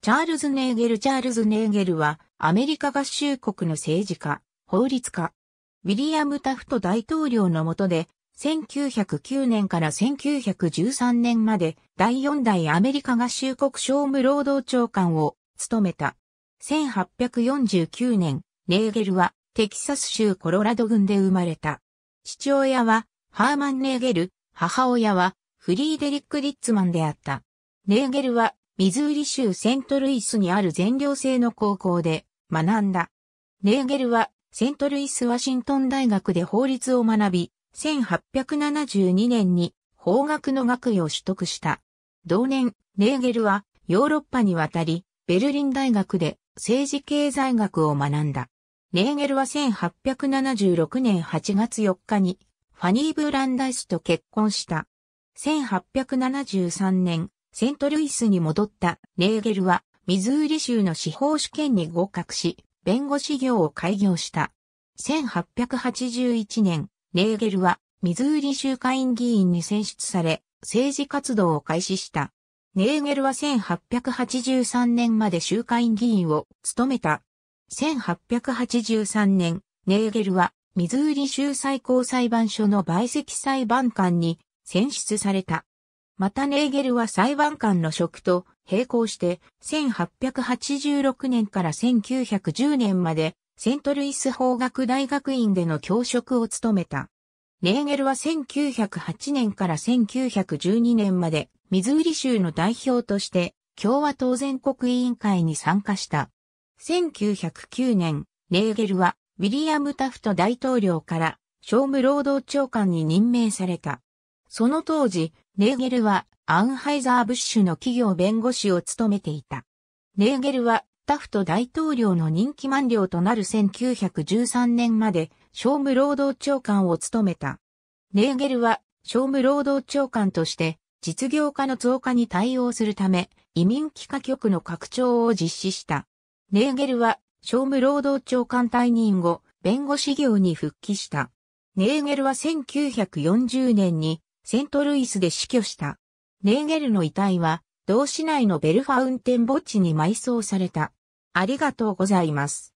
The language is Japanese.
チャールズ・ネーゲル・チャールズ・ネーゲルは、アメリカ合衆国の政治家、法律家、ウィリアム・タフト大統領の下で、1909年から1913年まで第4代アメリカ合衆国商務労働長官を務めた。1849年、ネーゲルはテキサス州コロラド郡で生まれた。父親はハーマン・ネーゲル、母親はフリーデリック・リッツマンであった。ネーゲルはミズーリ州セントルイスにある全寮制の高校で学んだ。ネーゲルはセントルイス・ワシントン大学で法律を学び、1872年に法学の学位を取得した。同年、ネーゲルはヨーロッパに渡り、ベルリン大学で政治経済学を学んだ。ネーゲルは1876年8月4日にファニー・ブランダイスと結婚した。1873年、セントルイスに戻ったネーゲルは、ミズーリ州の司法試験に合格し、弁護士業を開業した。1881年、ネーゲルは、ミズーリ州会議員に選出され、政治活動を開始した。ネーゲルは1883年まで州会議員を務めた。1883年、ネーゲルは、ミズーリ州最高裁判所の陪席裁判官に選出された。またネーゲルは裁判官の職と並行して、1886年から1910年まで、セントルイス法学大学院での教職を務めた。ネーゲルは1908年から1912年まで、ミズーリ州の代表として、共和党全国委員会に参加した。1909年、ネーゲルは、ウィリアム・タフト大統領から、商務労働長官に任命された。その当時、ネーゲルはアンハイザー・ブッシュの企業弁護士を務めていた。ネーゲルはタフト大統領の任期満了となる1913年まで商務労働長官を務めた。ネーゲルは商務労働長官として実業家の増加に対応するため移民帰化局の拡張を実施した。ネーゲルは商務労働長官退任後弁護士業に復帰した。ネーゲルは1940年にセントルイスで死去した。ネーゲルの遺体は、同市内のベルファウンテン墓地に埋葬された。ありがとうございます。